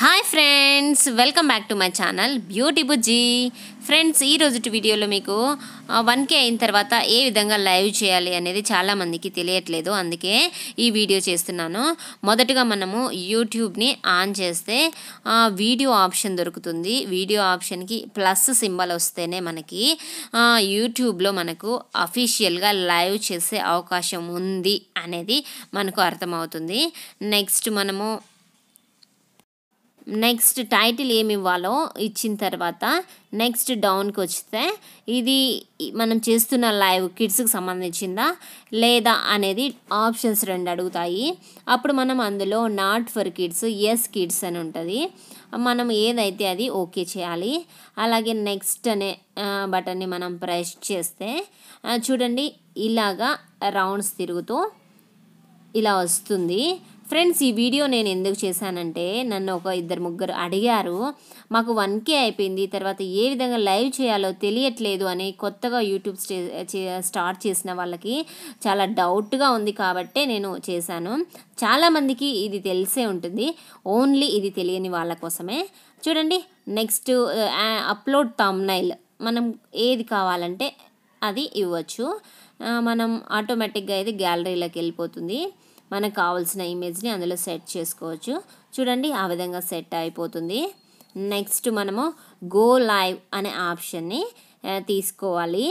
hi friends welcome back to my channel beauty Bujji friends ఈ రోజుటి వీడియోలో మీకు వన్ కే అయిన తర్వాత ఏ విధంగా లైవ్ చేయాలి అనేది చాలామందికి తెలియట్లేదు అందుకే ఈ వీడియో చేస్తున్నాను మొదటగా మనము యూట్యూబ్ని ఆన్ చేస్తే వీడియో ఆప్షన్ దొరుకుతుంది వీడియో ఆప్షన్కి ప్లస్ సింబల్ వస్తేనే మనకి యూట్యూబ్లో మనకు అఫీషియల్గా లైవ్ చేసే అవకాశం ఉంది అనేది మనకు అర్థమవుతుంది నెక్స్ట్ మనము నెక్స్ట్ టైటిల్ ఏమి ఇవ్వాలో ఇచ్చిన తర్వాత నెక్స్ట్ డౌన్కి వస్తే ఇది మనం చేస్తున్న లైవ్ కిడ్స్కి సంబంధించిందా లేదా అనేది ఆప్షన్స్ రెండు అడుగుతాయి అప్పుడు మనం అందులో not for kids yes kids అని ఉంటుంది మనం ఏదైతే అది ఓకే చేయాలి అలాగే నెక్స్ట్ అనే బటన్ని మనం ప్రెస్ చేస్తే చూడండి ఇలాగా రౌండ్స్ తిరుగుతూ ఇలా వస్తుంది ఫ్రెండ్స్ ఈ వీడియో నేను ఎందుకు చేశానంటే నన్ను ఒక ఇద్దరు ముగ్గురు అడిగారు మాకు వన్ కే అయిపోయింది తర్వాత ఏ విధంగా లైవ్ చేయాలో తెలియట్లేదు అని కొత్తగా యూట్యూబ్ స్టార్ట్ చేసిన వాళ్ళకి చాలా డౌట్గా ఉంది కాబట్టే నేను చేశాను చాలామందికి ఇది తెలిసే ఉంటుంది ఓన్లీ ఇది తెలియని వాళ్ళ కోసమే చూడండి నెక్స్ట్ అప్లోడ్ తమ్నైల్ మనం ఏది కావాలంటే అది ఇవ్వచ్చు మనం ఆటోమేటిక్గా అయితే గ్యాలరీలోకి వెళ్ళిపోతుంది మనకు కావాల్సిన ఇమేజ్ని అందులో సెట్ చేసుకోవచ్చు చూడండి ఆ విధంగా సెట్ అయిపోతుంది నెక్స్ట్ మనము గో లైవ్ అనే ఆప్షన్ని తీసుకోవాలి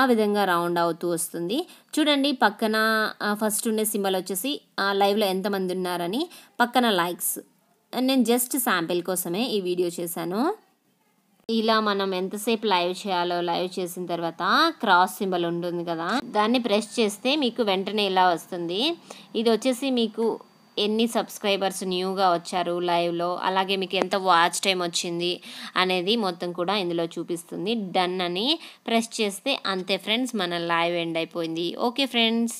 ఆ విధంగా రౌండ్ అవుతూ వస్తుంది చూడండి పక్కన ఫస్ట్ ఉండే సింబల్ వచ్చేసి లైవ్లో ఎంతమంది ఉన్నారని పక్కన లైక్స్ నేను జస్ట్ శాంపిల్ కోసమే ఈ వీడియో చేశాను ఇలా మనం ఎంతసేపు లైవ్ చేయాలో లైవ్ చేసిన తర్వాత క్రాస్ సింబల్ ఉంటుంది కదా దాన్ని ప్రెస్ చేస్తే మీకు వెంటనే ఇలా వస్తుంది ఇది వచ్చేసి మీకు ఎన్ని సబ్స్క్రైబర్స్ న్యూగా వచ్చారు లైవ్లో అలాగే మీకు ఎంత వాచ్ టైం వచ్చింది అనేది మొత్తం కూడా ఇందులో చూపిస్తుంది డన్ అని ప్రెస్ చేస్తే అంతే ఫ్రెండ్స్ మన లైవ్ ఎండ్ అయిపోయింది ఓకే ఫ్రెండ్స్